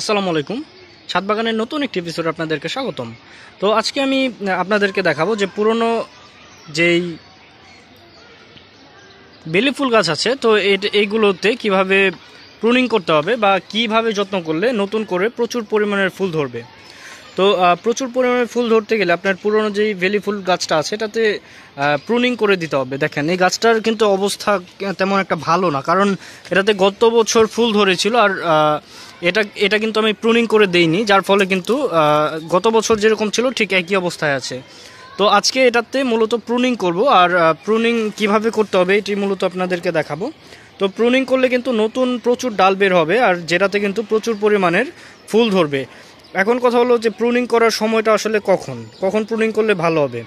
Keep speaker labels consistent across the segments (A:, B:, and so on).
A: আসসালামু আলাইকুম সাতবাগানের নতুন একটি এপিসোড আপনাদেরকে স্বাগতম তো আজকে আমি আপনাদেরকে দেখাবো যে পুরনো যেই বেলি ফুল গাছ আছে তো এইগুলোতে কিভাবে প্রুনিং করতে হবে বা কিভাবে যত্ন করলে নতুন করে প্রচুর পরিমাণের ফুল ধরবে তো প্রচুর পরিমাণে ফুল ধরতে গেলে আপনার পুরনো যেই ভেলি ফুল গাছটা আছে এটাতে প্রুনিং করে দিতে হবে দেখেন এই গাছটার কিন্তু অবস্থা তেমন একটা ভালো না কারণ এটাতে গত বছর ফুল ধরেছিল আর এটা এটা কিন্তু আমি প্রুনিং করে দেইনি যার ফলে কিন্তু গত বছর যেরকম ছিল ঠিক একই অবস্থায় আছে তো আজকে এটাতে মূলত প্রুনিং করব আর প্রুনিং কিভাবে করতে হবে এটি মূলত আপনাদেরকে দেখাবো তো প্রুনিং করলে কিন্তু নতুন প্রচুর ডাল বের হবে আর যেটাতে কিন্তু প্রচুর পরিমাণের ফুল ধরবে এখন কথা হলো যে প্রুনিং করার সময়টা আসলে কখন কখন প্রুনিং করলে ভালো হবে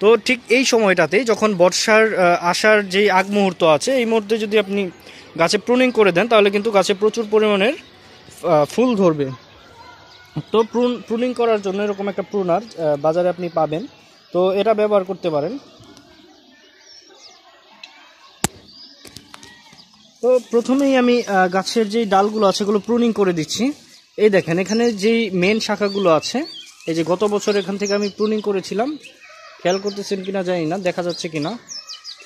A: তো ঠিক এই সময়টাতেই যখন বর্ষার আসার যে আগ মুহূর্ত আছে এই মুহূর্তে যদি আপনি গাছে প্রুনিং করে দেন তাহলে কিন্তু গাছে প্রচুর পরিমাণের ফুল ধরবে তো প্রুন প্রুনিং করার জন্য এরকম একটা প্রুনার বাজারে আপনি পাবেন তো এটা ব্যবহার করতে পারেন তো প্রথমেই আমি গাছের যে ডালগুলো আছে সেগুলো প্রুনিং করে দিচ্ছি এই দেখেন এখানে যেই মেন শাখাগুলো আছে এই যে গত বছর এখান থেকে আমি প্রুনিং করেছিলাম খেয়াল করতেছেন কিনা জানি না দেখা যাচ্ছে কিনা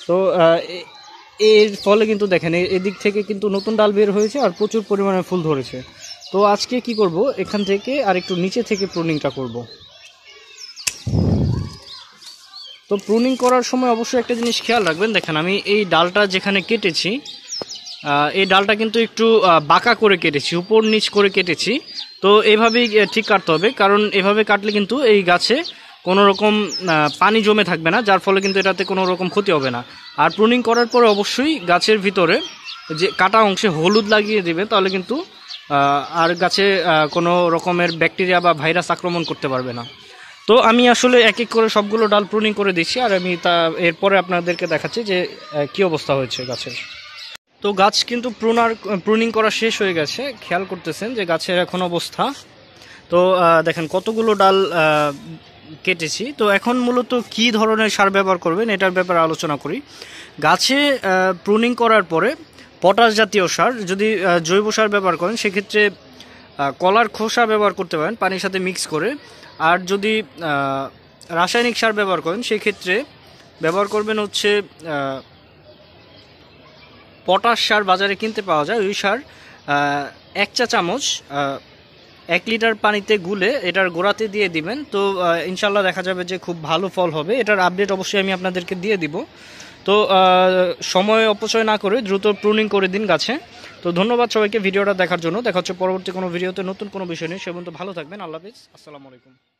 A: তো এর ফলে কিন্তু দেখেন এদিক থেকে কিন্তু নতুন ডাল বের হয়েছে আর প্রচুর পরিমাণে ফুল ধরেছে তো আজকে কি করব এখান থেকে আর একটু নিচে থেকে প্রুনিংটা করব। তো প্রুনিং করার সময় অবশ্যই একটা জিনিস খেয়াল রাখবেন দেখেন আমি এই ডালটা যেখানে কেটেছি এই ডালটা কিন্তু একটু বাঁকা করে কেটেছি উপর নিচ করে কেটেছি তো এভাবেই ঠিক কাটতে হবে কারণ এভাবে কাটলে কিন্তু এই গাছে কোনো রকম পানি জমে থাকবে না যার ফলে কিন্তু এটাতে কোনো রকম ক্ষতি হবে না আর প্রুনিং করার পরে অবশ্যই গাছের ভিতরে যে কাটা অংশে হলুদ লাগিয়ে দেবে তাহলে কিন্তু আর গাছে কোনো রকমের ব্যাকটেরিয়া বা ভাইরাস আক্রমণ করতে পারবে না তো আমি আসলে এক এক করে সবগুলো ডাল প্রুনিং করে দিচ্ছি আর আমি তা এরপরে আপনাদেরকে দেখাচ্ছি যে কি অবস্থা হয়েছে গাছের তো গাছ কিন্তু প্রুনার প্রুনিং করা শেষ হয়ে গেছে খেয়াল করতেছেন যে গাছের এখন অবস্থা তো দেখেন কতগুলো ডাল কেটেছি তো এখন মূলত কি ধরনের সার ব্যবহার করবেন এটার ব্যাপারে আলোচনা করি গাছে প্রুনিং করার পরে পটাশ জাতীয় সার যদি জৈব সার ব্যবহার করেন সেক্ষেত্রে কলার খোসা ব্যবহার করতে পারেন পানির সাথে মিক্স করে আর যদি রাসায়নিক সার ব্যবহার করেন সেক্ষেত্রে ব্যবহার করবেন হচ্ছে পটাশ সার বাজারে কিনতে পাওয়া যায় ওই সার এক চা চামচ এক লিটার পানিতে গুলে এটার গোড়াতে দিয়ে দিবেন তো ইনশাল্লাহ দেখা যাবে যে খুব ভালো ফল হবে এটার আপডেট অবশ্যই আমি আপনাদেরকে দিয়ে দিব তো সময় অপচয় না করে দ্রুত প্রুনিং করে দিন গাছে তো ধন্যবাদ সবাইকে ভিডিওটা দেখার জন্য দেখা হচ্ছে পরবর্তী কোনো ভিডিওতে নতুন কোনো বিষয় নেই সে পর্যন্ত ভালো থাকবেন আল্লাহ হাফিজ আসসালামু আলাইকুম